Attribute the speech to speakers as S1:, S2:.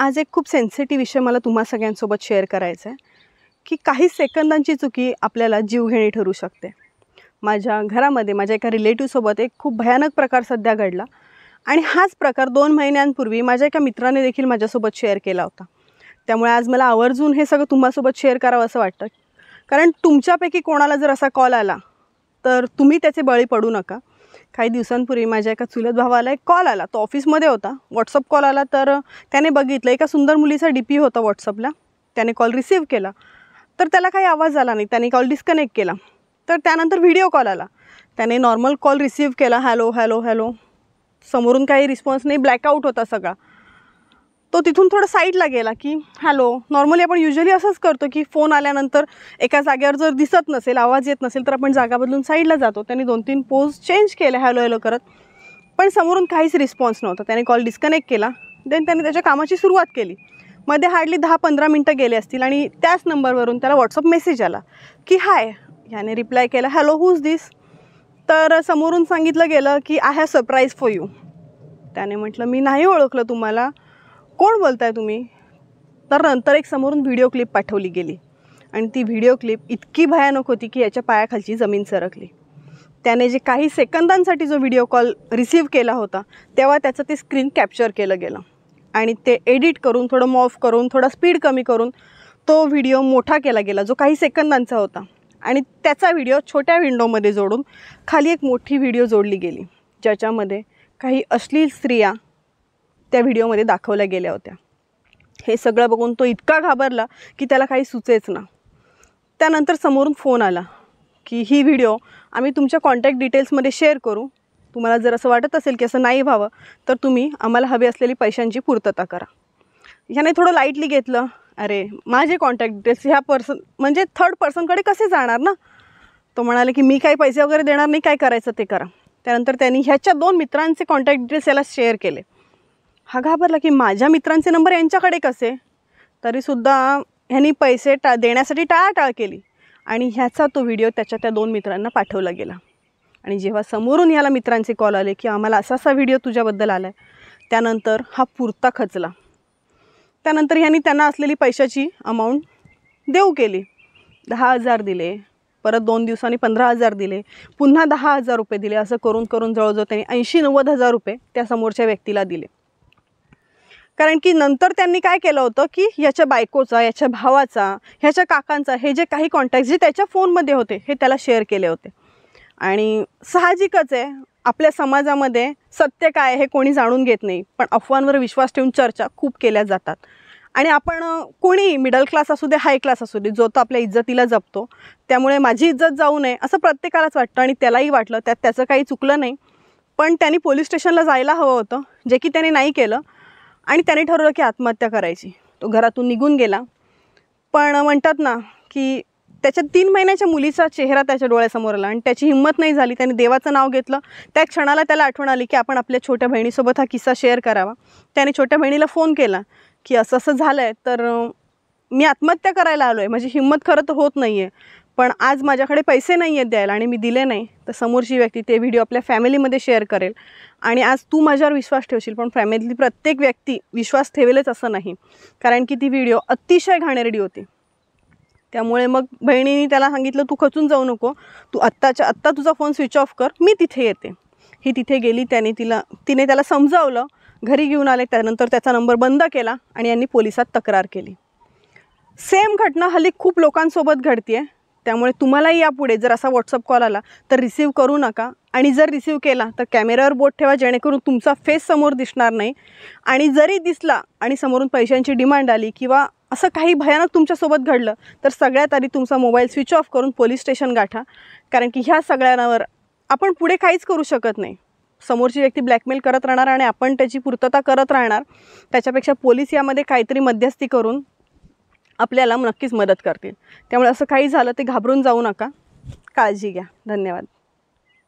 S1: आज एक खूप सेन्सिटिव्ह विषय मला तुम्हा सगळ्यांसोबत शेअर करायचा आहे की काही सेकंदांची चुकी आपल्याला जीवघेणी ठरू शकते माझ्या घरामध्ये माझ्या एका रिलेटिव्हसोबत एक खूप भयानक प्रकार सध्या घडला आणि हाच प्रकार दोन महिन्यांपूर्वी माझ्या एका मित्राने देखील माझ्यासोबत शेअर केला होता त्यामुळे आज मला आवर्जून हे सगळं तुम्हासोबत शेअर करावं असं वाटतं कारण तुमच्यापैकी कोणाला जर असा कॉल आला तर तुम्ही त्याचे बळी पडू नका काही दिवसांपूर्वी माझ्या एका चुलत भावाला एक कॉल आला तो ऑफिसमध्ये होता व्हॉट्सअप कॉल आला तर त्याने बघितलं एका सुंदर मुलीचा डी पी होता व्हॉट्सअपला त्याने कॉल रिसीव्ह केला तर त्याला काही आवाज आला नाही त्याने कॉल डिस्कनेक्ट केला तर त्यानंतर व्हिडिओ कॉल आला त्याने नॉर्मल कॉल रिसीव्ह केला हॅलो हॅलो हॅलो समोरून काही रिस्पॉन्स नाही ब्लॅकआउट होता सगळा तो तिथून थोडं साईडला गेला की हॅलो नॉर्मली आपण युजली असंच करतो की फोन आल्यानंतर एका जागेवर जर दिसत नसेल आवाज येत नसेल तर आपण जागा बदलून साईडला जातो त्यांनी दोन तीन पोज चेंज केले हॅलो हॅलो करत पण समोरून काहीच रिस्पॉन्स नव्हता त्याने कॉल डिस्कनेक्ट केला देन त्याने त्याच्या कामाची सुरुवात केली मध्ये हार्डली दहा पंधरा मिनटं गेले असतील आणि त्याच नंबरवरून त्याला व्हॉट्सअप मेसेज आला की हाय याने रिप्लाय केला हॅलो हूज दिस तर समोरून सांगितलं गेलं की I have surprise for you त्याने म्हटलं मी नाही ओळखलं तुम्हाला कोण बोलताय तुम्ही तर नंतर एक समोरून व्हिडिओ क्लिप पाठवली गेली आणि ती व्हिडिओ क्लिप इतकी भयानक होती की याच्या पायाखालची जमीन सरकली त्याने जे काही सेकंदांसाठी जो व्हिडिओ कॉल रिसीव केला होता तेव्हा त्याचं ते स्क्रीन कॅप्चर केलं गेलं आणि ते एडिट करून थोडं मॉफ करून थोडा स्पीड कमी करून तो व्हिडिओ मोठा केला गेला जो काही सेकंदांचा होता आणि त्याचा व्हिडिओ छोट्या विंडोमध्ये जोडून खाली एक मोठी व्हिडिओ जोडली गेली ज्याच्यामध्ये काही अश्लील स्त्रिया त्या व्हिडिओमध्ये दाखवल्या गेल्या होत्या हे सगळं बघून तो इतका घाबरला की त्याला काही सुचेच ना त्यानंतर समोरून फोन आला की ही व्हिडिओ आम्ही तुमच्या कॉन्टॅक्ट डिटेल्समध्ये शेअर करू तुम्हाला जर असं वाटत असेल की असं नाही व्हावं तर तुम्ही आम्हाला हवी असलेली पैशांची पूर्तता करा ह्याने थोडं लाईटली घेतलं अरे माझे कॉन्टॅक्ट डिटेल्स ह्या पर्सन म्हणजे थर्ड पर्सनकडे कसे जाणार ना तो म्हणाले की मी काही पैसे वगैरे देणार नाही काय करायचं ते करा त्यानंतर त्यांनी ह्याच्या दोन मित्रांचे कॉन्टॅक्ट डिटेल्स याला शेअर केले हा घाबरला की माझ्या मित्रांचे नंबर यांच्याकडे कसे तरीसुद्धा ह्यांनी पैसे टा देण्यासाठी टाळाटाळ केली आणि ह्याचा तो व्हिडिओ त्याच्या त्या दोन मित्रांना पाठवला गेला आणि जेव्हा समोरून ह्याला मित्रांचे कॉल आले की आम्हाला असा असा व्हिडिओ तुझ्याबद्दल आला आहे त्यानंतर हा पुरता खचला त्यानंतर ह्यांनी त्यांना असलेली पैशाची अमाऊंट देऊ केली दहा हजार दिले परत दोन दिवसांनी पंधरा हजार दिले पुन्हा दहा हजार रुपये दिले असं करून करून जवळजवळ त्यांनी ऐंशी नव्वद हजार रुपये त्या समोरच्या व्यक्तीला दिले कारण की नंतर त्यांनी काय केलं होतं की ह्याच्या बायकोचा याच्या भावाचा ह्याच्या काकांचा हे जे काही कॉन्टॅक्ट जे त्याच्या फोनमध्ये होते हे त्याला शेअर केले होते आणि साहजिकच आहे आपल्या समाजामध्ये सत्य काय हे कोणी जाणून घेत नाही पण अफवांवर विश्वास ठेवून चर्चा खूप केल्या जातात आणि आपण कोणी मिडल क्लास असू दे हाय क्लास असू दे जो तो आपल्या इज्जतीला जपतो त्यामुळे माझी इज्जत जाऊ नये असं प्रत्येकालाच वाटतं आणि त्यालाही वाटलं त्यात त्याचं काही चुकलं नाही पण त्यांनी पोलीस स्टेशनला जायला हवं होतं जे की त्याने नाही केलं आणि त्याने ठरवलं की आत्महत्या करायची तो घरातून निघून गेला पण म्हणतात ना की त्याच्या तीन महिन्याच्या मुलीचा चेहरा त्याच्या डोळ्यासमोर आला आणि त्याची हिंमत नाही झाली त्याने देवाचं नाव घेतलं त्या क्षणाला त्याला आठवण आली की आपण आपल्या छोट्या बहिणीसोबत हा किस्सा शेअर करावा त्याने छोट्या बहिणीला फोन केला की असं असं झालं आहे तर मी आत्महत्या करायला आलो आहे माझी हिंमत खरं तर होत नाही आहे पण आज माझ्याकडे पैसे नाही आहेत द्यायला आणि मी दिले नाही तर समोरची व्यक्ती ते व्हिडिओ आपल्या फॅमिलीमध्ये शेअर करेल आणि आज तू माझ्यावर विश्वास ठेवशील पण फॅमिलीतली प्रत्येक व्यक्ती विश्वास ठेवेलच असं नाही कारण की ती व्हिडिओ अतिशय घाणेरडी होती त्यामुळे मग बहिणीने त्याला सांगितलं तू खचून जाऊ नको तू आत्ताच्या आत्ता तुझा फोन स्विच ऑफ कर मी तिथे येते ही तिथे गेली त्याने तिला तिने त्याला समजावलं घरी घेऊन आले त्यानंतर त्याचा नंबर बंद केला आणि यांनी पोलिसात तक्रार केली सेम घटना हल्ली खूप लोकांसोबत घडती आहे त्यामुळे तुम्हालाही यापुढे जर असा व्हॉट्सअप कॉल आला तर रिसीव करू नका आणि जर रिसीव केला तर कॅमेऱ्यावर बोट ठेवा जेणेकरून तुमचा फेस समोर दिसणार नाही आणि जरी दिसला आणि समोरून पैशांची डिमांड आली किंवा असं काही भयानक तुमच्यासोबत घडलं तर सगळ्यात आधी तुमचा मोबाईल स्विच ऑफ करून पोलीस स्टेशन गाठा कारण की ह्या सगळ्यांवर आपण पुढे काहीच करू शकत नाही समोरची व्यक्ती ब्लॅकमेल करत राहणार आणि आपण त्याची पूर्तता करत राहणार त्याच्यापेक्षा पोलीस यामध्ये काहीतरी मध्यस्थी करून आपल्याला नक्कीच मदत करतील त्यामुळे असं काही झालं ते घाबरून जाऊ नका काळजी घ्या धन्यवाद